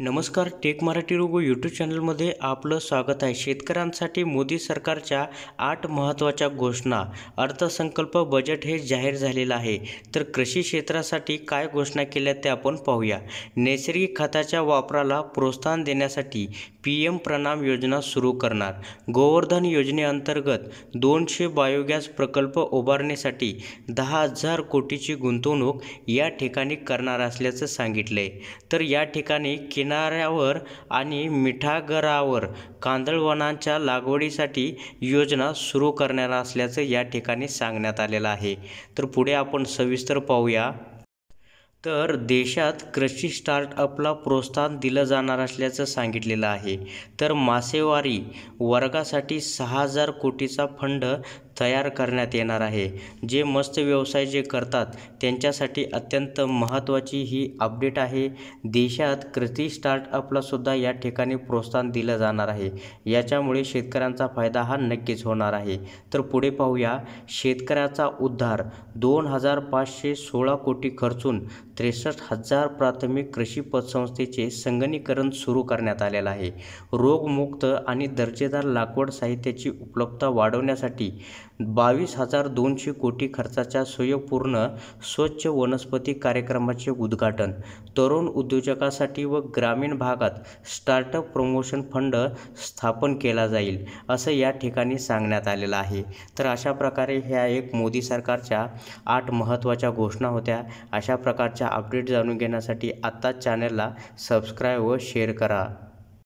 नमस्कार टेक मराठी रोगो यूट्यूब चॅनलमध्ये आपलं स्वागत आहे शेतकऱ्यांसाठी मोदी सरकारच्या आठ महत्त्वाच्या घोषणा अर्थसंकल्प बजेट हे जाहीर झालेलं आहे तर कृषी क्षेत्रासाठी काय घोषणा केल्या ते आपण पाहूया नैसर्गिक खताच्या वापराला प्रोत्साहन देण्यासाठी पी एम प्रणाम योजना सुरू करणार गोवर्धन योजनेअंतर्गत दोनशे बायोगॅस प्रकल्प उभारण्यासाठी दहा हजार कोटीची गुंतवणूक या ठिकाणी करणार असल्याचं सांगितलं तर या ठिकाणी केंद्र किनाऱ्यावर आणि मिठागरावर कांदळवनांच्या लागवडीसाठी योजना सुरू करणार असल्याचं या ठिकाणी सांगण्यात आलेलं आहे तर पुढे आपण सविस्तर पाहूया तर देशात कृषी स्टार्टअपला प्रोत्साहन दिलं जाणार असल्याचं सांगितलेलं आहे तर मासेवारी वर्गासाठी सहा हजार कोटीचा फंड तयार करण्यात येणार आहे जे मस्त व्यवसाय जे करतात त्यांच्यासाठी अत्यंत महत्त्वाची ही अपडेट आहे देशात कृती स्टार्टअपला सुद्धा या ठिकाणी प्रोत्साहन दिलं जाणार आहे याच्यामुळे शेतकऱ्यांचा फायदा हा नक्कीच होणार आहे तर पुढे पाहूया शेतकऱ्याचा उद्धार दोन हजार पाचशे सोळा कोटी खर्चून त्रेसष्ट हजार प्राथमिक कृषी पतसंस्थेचे संगणीकरण सुरू करण्यात आलेलं आहे रोगमुक्त आणि दर्जेदार लागवड साहित्याची उपलब्धता वाढवण्यासाठी बावीस हजार दोनशे कोटी खर्चाच्या स्वयंपूर्ण स्वच्छ वनस्पती कार्यक्रमाचे उद्घाटन तरुण उद्योजकासाठी व ग्रामीण भागात स्टार्टअप प्रमोशन फंड स्थापन केला जाईल असं या ठिकाणी सांगण्यात आलेलं आहे तर अशा प्रकारे ह्या एक मोदी सरकारच्या आठ महत्त्वाच्या घोषणा होत्या अशा प्रकारच्या अपडेट जाणून घेण्यासाठी आत्ताच चॅनलला सबस्क्राईब व शेअर करा